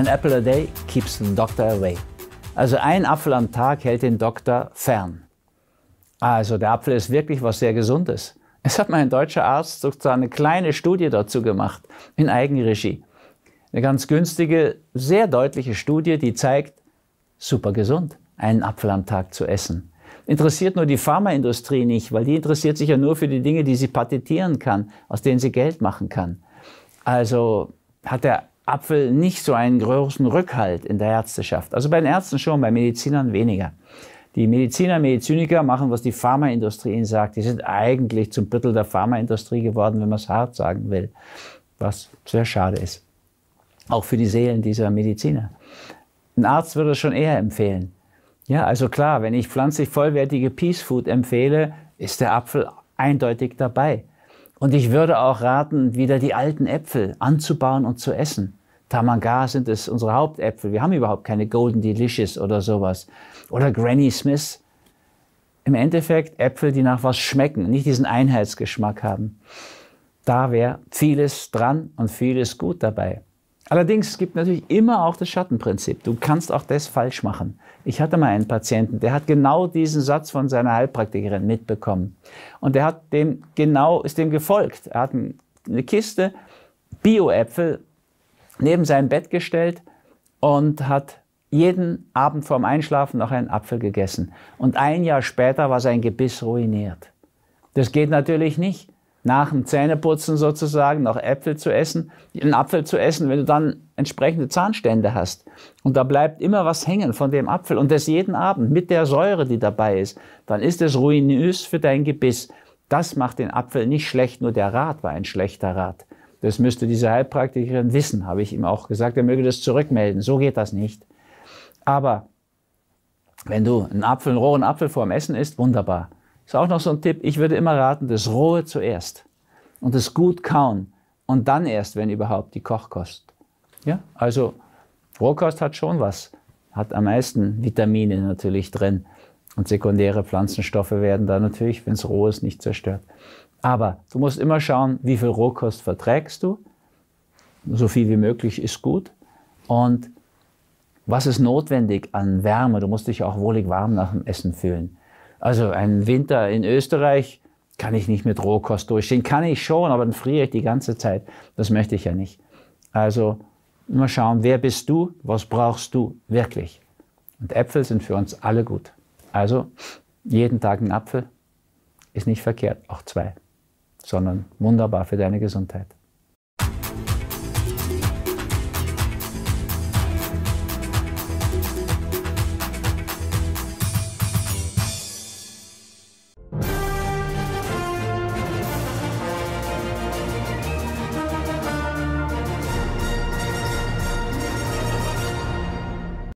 An apple a day keeps the doctor away. Also ein Apfel am Tag hält den Doktor fern. Also der Apfel ist wirklich was sehr Gesundes. Es hat mein deutscher Arzt sozusagen eine kleine Studie dazu gemacht, in Eigenregie. Eine ganz günstige, sehr deutliche Studie, die zeigt, super gesund, einen Apfel am Tag zu essen. Interessiert nur die Pharmaindustrie nicht, weil die interessiert sich ja nur für die Dinge, die sie patentieren kann, aus denen sie Geld machen kann. Also hat der Apfel nicht so einen großen Rückhalt in der Ärzteschaft. Also bei den Ärzten schon, bei Medizinern weniger. Die Mediziner, Mediziniker machen, was die Pharmaindustrie ihnen sagt. Die sind eigentlich zum Drittel der Pharmaindustrie geworden, wenn man es hart sagen will. Was sehr schade ist. Auch für die Seelen dieser Mediziner. Ein Arzt würde es schon eher empfehlen. Ja, also klar, wenn ich pflanzlich vollwertige Peace Food empfehle, ist der Apfel eindeutig dabei. Und ich würde auch raten, wieder die alten Äpfel anzubauen und zu essen. Tamaga sind es unsere Hauptäpfel. Wir haben überhaupt keine Golden Delicious oder sowas. Oder Granny Smith. Im Endeffekt Äpfel, die nach was schmecken, nicht diesen Einheitsgeschmack haben. Da wäre vieles dran und vieles gut dabei. Allerdings gibt natürlich immer auch das Schattenprinzip. Du kannst auch das falsch machen. Ich hatte mal einen Patienten, der hat genau diesen Satz von seiner Heilpraktikerin mitbekommen. Und der hat dem genau, ist dem gefolgt. Er hat eine Kiste Bio-Äpfel neben sein Bett gestellt und hat jeden Abend vorm Einschlafen noch einen Apfel gegessen. Und ein Jahr später war sein Gebiss ruiniert. Das geht natürlich nicht. Nach dem Zähneputzen sozusagen noch Äpfel zu essen, einen Apfel zu essen, wenn du dann entsprechende Zahnstände hast. Und da bleibt immer was hängen von dem Apfel und das jeden Abend mit der Säure, die dabei ist, dann ist es ruinös für dein Gebiss. Das macht den Apfel nicht schlecht, nur der Rat war ein schlechter Rat. Das müsste diese Heilpraktikerin wissen, habe ich ihm auch gesagt. Er möge das zurückmelden. So geht das nicht. Aber wenn du einen Apfel, einen rohen Apfel vor dem Essen isst, wunderbar. Ist auch noch so ein Tipp. Ich würde immer raten, das Rohe zuerst und das gut kauen und dann erst, wenn überhaupt, die Kochkost. Ja, also Rohkost hat schon was, hat am meisten Vitamine natürlich drin und sekundäre Pflanzenstoffe werden da natürlich, wenn es roh ist, nicht zerstört. Aber du musst immer schauen, wie viel Rohkost verträgst du. So viel wie möglich ist gut. Und was ist notwendig an Wärme? Du musst dich auch wohlig warm nach dem Essen fühlen. Also ein Winter in Österreich kann ich nicht mit Rohkost durchstehen. Kann ich schon, aber dann friere ich die ganze Zeit. Das möchte ich ja nicht. Also immer schauen, wer bist du? Was brauchst du wirklich? Und Äpfel sind für uns alle gut. Also jeden Tag ein Apfel ist nicht verkehrt, auch zwei sondern wunderbar für deine Gesundheit.